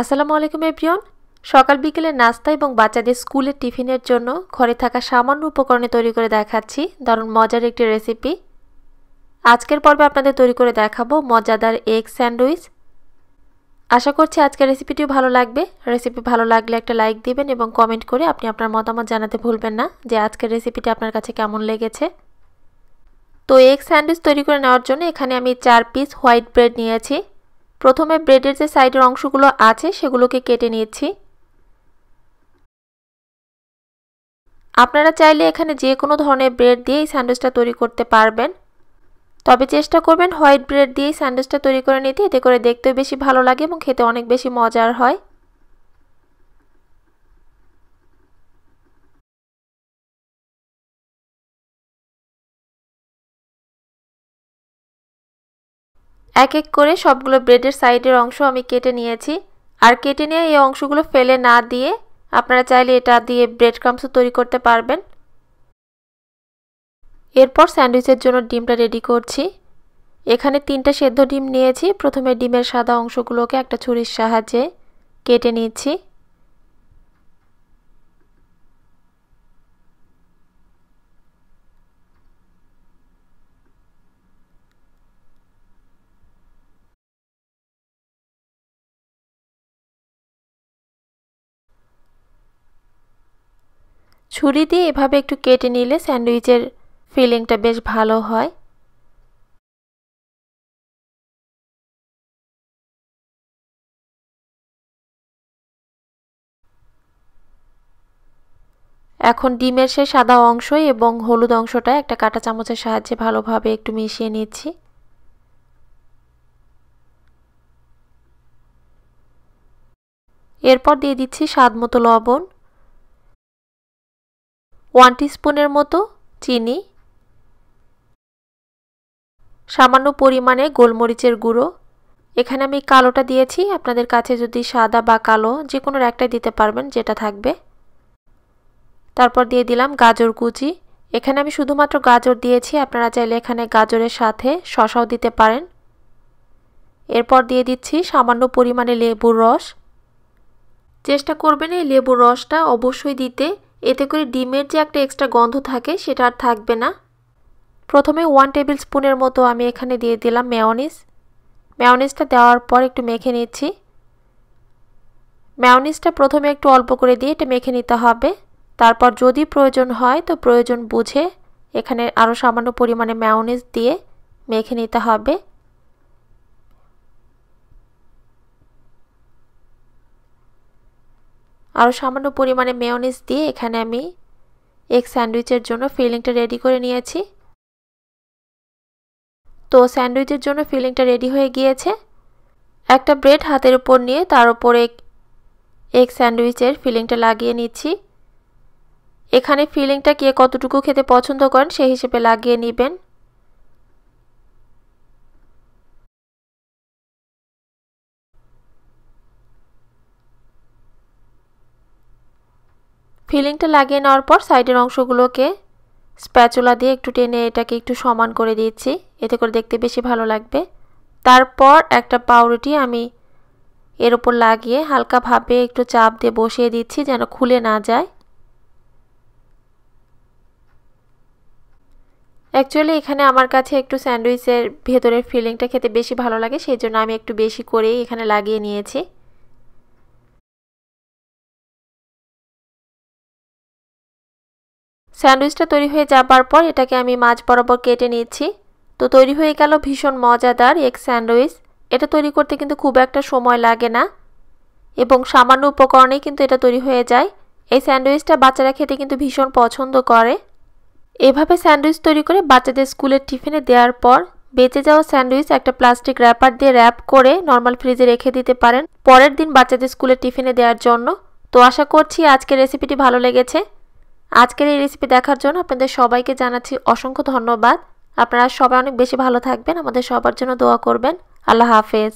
আসসালামু আলাইকুম এভরিওন সকাল বিকেলে নাস্তা এবং বাচ্চাদের স্কুলের টিফিনের জন্য ঘরে থাকা সামান্য উপকরণে তৈরি করে দেখাচ্ছি দারুণ মজার একটি রেসিপি আজকের পর্বে আপনাদের তৈরি করে দেখাবো মজাদার এগ স্যান্ডউইচ আশা করছি আজকের রেসিপিটিও ভালো লাগবে রেসিপি ভালো লাগলে একটা লাইক দিবেন এবং কমেন্ট করে আপনি আপনার মতামত জানাতে ভুলবেন না যে আজকের রেসিপিটি আপনার কাছে কেমন লেগেছে তো এগ স্যান্ডউইচ তৈরি করে নেওয়ার জন্য এখানে আমি চার পিস হোয়াইট ব্রেড নিয়েছি প্রথমে ব্রেডের যে সাইডের অংশগুলো আছে সেগুলোকে কেটে নিয়েছি আপনারা চাইলে এখানে যে কোনো ধরনের ব্রেড দিয়ে এই স্যান্ডউইচটা তৈরি করতে পারবেন তবে চেষ্টা করবেন হোয়াইট ব্রেড দিয়ে স্যান্ডউইচটা তৈরি করে নিতে এতে করে দেখতেও বেশি ভালো লাগে এবং খেতে অনেক বেশি মজার হয় এক এক করে সবগুলো ব্রেডের সাইডের অংশ আমি কেটে নিয়েছি আর কেটে নিয়ে এই অংশগুলো ফেলে না দিয়ে আপনারা চাইলে এটা দিয়ে ব্রেড ক্রামসও তৈরি করতে পারবেন এরপর স্যান্ডউইচের জন্য ডিমটা রেডি করছি এখানে তিনটা সেদ্ধ ডিম নিয়েছি প্রথমে ডিমের সাদা অংশগুলোকে একটা ছুরির সাহায্যে কেটে নিচ্ছি ছুরি দিয়ে এভাবে একটু কেটে নিলে স্যান্ডউইচের ফিলিংটা বেশ ভালো হয় এখন ডিমের সে সাদা অংশ এবং হলুদ অংশটা একটা কাঁটা চামচের সাহায্যে ভালোভাবে একটু মিশিয়ে নিচ্ছি এরপর দিয়ে দিচ্ছি স্বাদ মতো লবণ ওয়ান স্পুনের মতো চিনি সামান্য পরিমাণে গোলমরিচের গুঁড়ো এখানে আমি কালোটা দিয়েছি আপনাদের কাছে যদি সাদা বা কালো যে কোনো একটাই দিতে পারবেন যেটা থাকবে তারপর দিয়ে দিলাম গাজর কুচি এখানে আমি শুধুমাত্র গাজর দিয়েছি আপনারা চাইলে এখানে গাজরের সাথে শশাও দিতে পারেন এরপর দিয়ে দিচ্ছি সামান্য পরিমাণে লেবুর রস চেষ্টা করবেন এই লেবুর রসটা অবশ্যই দিতে এতে করে ডিমের যে একটা এক্সট্রা গন্ধ থাকে সেটা আর থাকবে না প্রথমে ওয়ান টেবিল স্পুনের মতো আমি এখানে দিয়ে দিলাম মেয়নিস মেয়নিসটা দেওয়ার পর একটু মেখে নিচ্ছি মেয়নিসটা প্রথমে একটু অল্প করে দিয়ে এটা মেখে নিতে হবে তারপর যদি প্রয়োজন হয় তো প্রয়োজন বুঝে এখানে আরও সামান্য পরিমাণে মেয়নিস দিয়ে মেখে নিতে হবে আরও সামান্য পরিমাণে মেয়নিস দিয়ে এখানে আমি এক স্যান্ডউইচের জন্য ফিলিংটা রেডি করে নিয়েছি তো স্যান্ডউইচের জন্য ফিলিংটা রেডি হয়ে গিয়েছে একটা ব্রেড হাতের উপর নিয়ে তার উপরে এক স্যান্ডউইচের ফিলিংটা লাগিয়ে নিচ্ছি এখানে ফিলিংটা কে কতটুকু খেতে পছন্দ করেন সেই হিসেবে লাগিয়ে নেবেন ফিলিংটা লাগিয়ে নেওয়ার পর সাইডের অংশগুলোকে স্প্যাচুলা দিয়ে একটু টেনে এটাকে একটু সমান করে দিয়েছি এতে করে দেখতে বেশি ভালো লাগবে তারপর একটা পাউরুটি আমি এর ওপর লাগিয়ে হালকাভাবে একটু চাপ দিয়ে বসিয়ে দিচ্ছি যেন খুলে না যায় অ্যাকচুয়ালি এখানে আমার কাছে একটু স্যান্ডউইচের ভেতরের ফিলিংটা খেতে বেশি ভালো লাগে সেই জন্য আমি একটু বেশি করেই এখানে লাগিয়ে নিয়েছি স্যান্ডউইচটা তৈরি হয়ে যাবার পর এটাকে আমি মাছ বরাবর কেটে নিয়েছি তো তৈরি হয়ে গেল ভীষণ মজাদার এক স্যান্ডউইচ এটা তৈরি করতে কিন্তু খুব একটা সময় লাগে না এবং সামান্য উপকরণেই কিন্তু এটা তৈরি হয়ে যায় এই স্যান্ডউইচটা বাচ্চারা খেতে কিন্তু ভীষণ পছন্দ করে এভাবে স্যান্ডউইচ তৈরি করে বাচ্চাদের স্কুলের টিফিনে দেওয়ার পর বেঁচে যাওয়া স্যান্ডউইচ একটা প্লাস্টিক র্যাপার দিয়ে র্যাপ করে নর্মাল ফ্রিজে রেখে দিতে পারেন পরের দিন বাচ্চাদের স্কুলের টিফিনে দেওয়ার জন্য তো আশা করছি আজকের রেসিপিটি ভালো লেগেছে আজকের এই রেসিপি দেখার জন্য আপনাদের সবাইকে জানাচ্ছি অসংখ্য ধন্যবাদ আপনারা সবাই অনেক বেশি ভালো থাকবেন আমাদের সবার জন্য দোয়া করবেন আল্লাহ হাফেজ